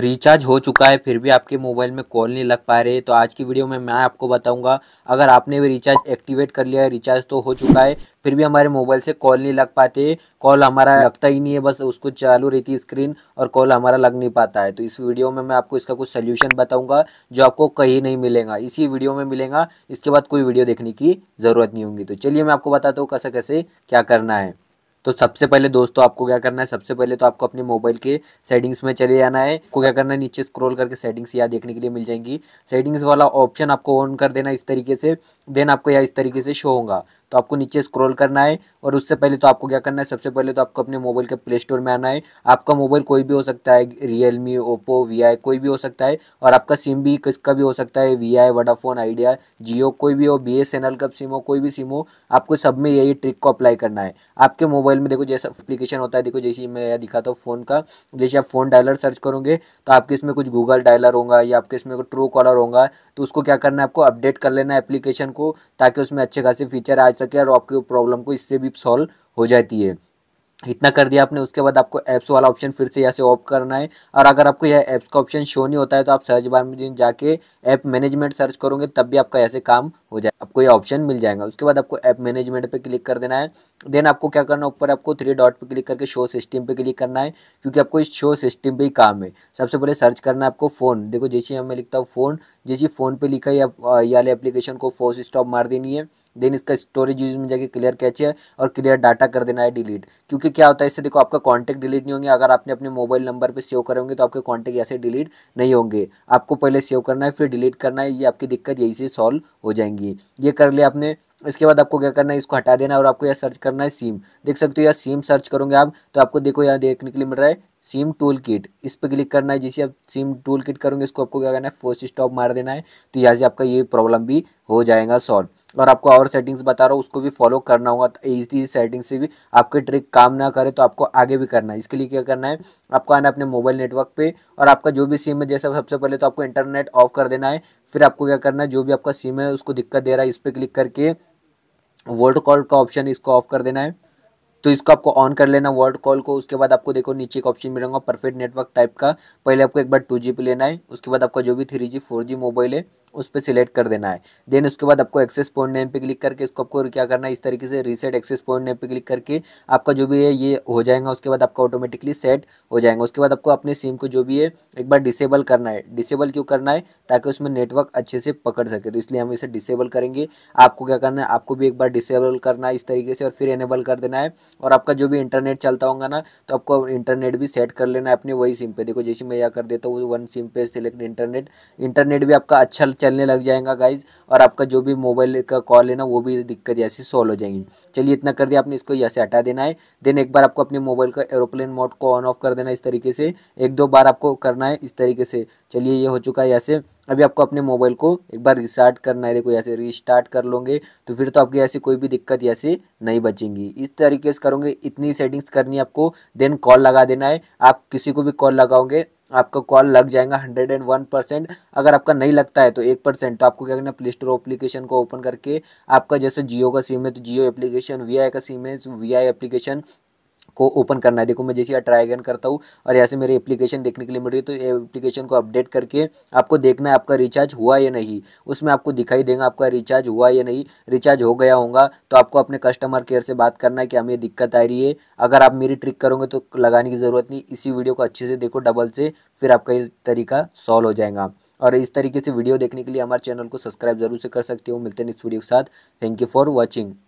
recharge हो चुका है फिर भी आपके मोबाइल में कॉल नहीं लग पा रहे तो आज की वीडियो में मैं आपको बताऊंगा अगर आपने भी रिचार्ज एक्टिवेट कर लिया है रिचार्ज तो हो चुका है फिर भी हमारे मोबाइल से कॉल नहीं लग पाते कॉल हमारा लगता ही नहीं है बस उसको चालू रहती है स्क्रीन और कॉल हमारा लग नहीं पाता है तो इस वीडियो में मैं आपको इसका कुछ सोल्यूशन बताऊँगा जो आपको कहीं नहीं मिलेगा इसी वीडियो में मिलेगा इसके बाद कोई वीडियो देखने की ज़रूरत नहीं होगी तो चलिए मैं आपको बताता हूँ कैसे कैसे क्या करना है तो सबसे पहले दोस्तों आपको क्या करना है सबसे पहले तो आपको अपने मोबाइल के सेटिंग्स में चले जाना है आपको क्या करना है नीचे स्क्रॉल करके सेटिंग्स यहाँ देखने के लिए मिल जाएंगी सेटिंग्स वाला ऑप्शन आपको ऑन कर देना इस तरीके से देन आपको यह इस तरीके से शो होगा तो आपको नीचे स्क्रॉल करना है और उससे पहले तो आपको क्या करना है सबसे पहले तो आपको अपने मोबाइल के प्ले स्टोर में आना है आपका मोबाइल कोई भी हो सकता है रियलमी ओप्पो वी आई कोई भी हो सकता है और आपका सिम भी किसका भी हो सकता है V I Vodafone Idea Jio कोई भी हो बी एस एन एल का सिम हो कोई भी सिम हो आपको सब में यही ट्रिक को अप्लाई करना है आपके मोबाइल मोबाइल में देखो जैसा अप्लीकेशन होता है देखो जैसे मैं दिखाता हूँ फ़ोन का जैसे आप फ़ोन डायलर सर्च करोगे तो आपके इसमें कुछ गूगल डायलर होगा या आपके इसमें ट्रू कॉलर होगा तो उसको क्या करना है आपको अपडेट कर लेना है एप्लीकेशन को ताकि उसमें अच्छे खासे फीचर आ सके और आपकी प्रॉब्लम को इससे भी सॉल्व हो जाती है इतना कर दिया आपने उसके बाद आपको ऐप्स वाला ऑप्शन फिर से यहाँ से ऑफ करना है और अगर आपको यह ऐप्स का ऑप्शन शो नहीं होता है तो आप सर्च बार में जाके ऐप मैनेजमेंट सर्च करोगे तब भी आपका ऐसे काम हो जाए आपको यह ऑप्शन मिल जाएगा उसके बाद आपको ऐप मैनेजमेंट पे क्लिक कर देना है देन आपको क्या करना है ऊपर आपको थ्री डॉट पर क्लिक करके शो सिस्टम पर क्लिक करना है क्योंकि आपको इस शो सिस्टम पर ही काम है सबसे पहले सर्च करना है आपको फ़ोन देखो जैसे मैं लिखता हूँ फ़ोन जैसे फ़ोन पर लिखा है या एप्लीकेशन को फोर्स स्टॉप मार देनी है देन इसका स्टोरेज यूज में जाके क्लियर कैच है और क्लियर डाटा कर देना है डिलीट क्योंकि क्या होता है इससे देखो आपका कॉन्टैक्ट डिलीट नहीं होंगे अगर आपने अपने मोबाइल नंबर पर सेव करेंगे तो आपके कॉन्टैक्ट ऐसे डिलीट नहीं होंगे आपको पहले सेव करना है फिर डिलीट करना है ये आपकी दिक्कत यही से सॉल्व हो जाएंगी ये कर लिया आपने इसके बाद आपको क्या करना है इसको हटा देना और आपको यह सर्च करना है सीम देख सकते हो यह सीम सर्च करोगे आप तो आपको देखो यहाँ देखने के लिए मिल रहा है सिम टूल किट इस पर क्लिक करना है जिसे आप सिम टूल किट करोगे इसको आपको क्या करना है फोर्स स्टॉप मार देना है तो यहाँ से आपका ये प्रॉब्लम भी हो जाएगा सॉल्व और आपको और सेटिंग्स बता रहा हूँ उसको भी फॉलो करना होगा तो इसी सेटिंग से भी आपके ट्रिक काम ना करे तो आपको आगे भी करना है इसके लिए क्या करना है आपको आना अपने मोबाइल नेटवर्क पे और आपका जो भी सिम है जैसा सबसे पहले तो आपको इंटरनेट ऑफ कर देना है फिर आपको क्या करना है जो भी आपका सिम है उसको दिक्कत दे रहा है इस पर क्लिक करके वर्ल्ड कॉल का ऑप्शन इसको ऑफ कर देना है तो इसको आपको ऑन कर लेना वर्ल्ड कॉल को उसके बाद आपको देखो नीचे एक ऑप्शन मिलेगा परफेक्ट नेटवर्क टाइप का पहले आपको एक बार टू जी लेना है उसके बाद आपका जो भी three G four G mobile है उस पर सिलेक्ट कर देना है देन उसके बाद आपको एक्सेस पॉइंट नेम पे क्लिक करके इसको आपको क्या करना है इस तरीके से रीसेट एक्सेस पॉइंट नेम पे क्लिक करके आपका जो भी है ये हो जाएगा उसके बाद आपका ऑटोमेटिकली सेट हो जाएगा उसके बाद आपको अपने सिम को जो भी है एक बार डिसेबल करना है डिसेबल क्यों करना है ताकि उसमें नेटवर्क अच्छे से पकड़ सके तो इसलिए हम इसे डिसेबल करेंगे आपको क्या करना है आपको भी एक बार डिसेबल करना है इस तरीके से और फिर एनेबल कर देना है और आपका जो भी इंटरनेट चलता होगा ना तो आपको इंटरनेट भी सेट कर लेना है अपने वही सिम पे देखो जैसे मैं यह कर देता हूँ वन सिम पे सिलेक्ट इंटरनेट इंटरनेट भी आपका अच्छा चलने लग जाएगा गाइज और आपका जो भी मोबाइल का कॉल है ना वो भी दिक्कत यहाँ से सॉल्व हो जाएंगी चलिए इतना कर दिया आपने इसको यहाँ से हटा देना है देन एक बार आपको अपने मोबाइल का एरोप्लेन मोड को ऑन ऑफ कर देना इस तरीके से एक दो बार आपको करना है इस तरीके से चलिए ये हो चुका है यहाँ से अभी आपको अपने मोबाइल को एक बार रिस्टार्ट करना है देखो यहाँ से रिस्टार्ट कर लोगे तो फिर तो आपकी ऐसी कोई भी दिक्कत यहाँ से नहीं बचेंगी इस तरीके से करोगे इतनी सेटिंग्स करनी है आपको देन कॉल लगा देना है आप किसी को भी कॉल लगाओगे आपका कॉल लग जाएगा हंड्रेड एंड वन परसेंट अगर आपका नहीं लगता है तो एक परसेंट तो आपको क्या करना है प्ले स्टोर एप्लीकेशन को ओपन करके आपका जैसे जियो का सिम है तो जियो एप्लीकेशन वी का सिम है तो वी एप्लीकेशन को ओपन करना है देखो मैं जैसे ट्राई अगेन करता हूँ और यहाँ से मेरी एप्लीकेशन देखने के लिए मिल रही है तो एप्लीकेशन को अपडेट करके आपको देखना है आपका रिचार्ज हुआ या नहीं उसमें आपको दिखाई देगा आपका रिचार्ज हुआ या नहीं रिचार्ज हो गया होगा तो आपको अपने कस्टमर केयर से बात करना है कि हमें दिक्कत आ रही है अगर आप मेरी ट्रिक करोगे तो लगाने की ज़रूरत नहीं इसी वीडियो को अच्छे से देखो डबल से फिर आपका ये तरीका सॉल्व हो जाएगा और इस तरीके से वीडियो देखने के लिए हमारे चैनल को सब्सक्राइब जरूर से कर सकते हो मिलते हैं इस वीडियो के साथ थैंक यू फॉर वॉचिंग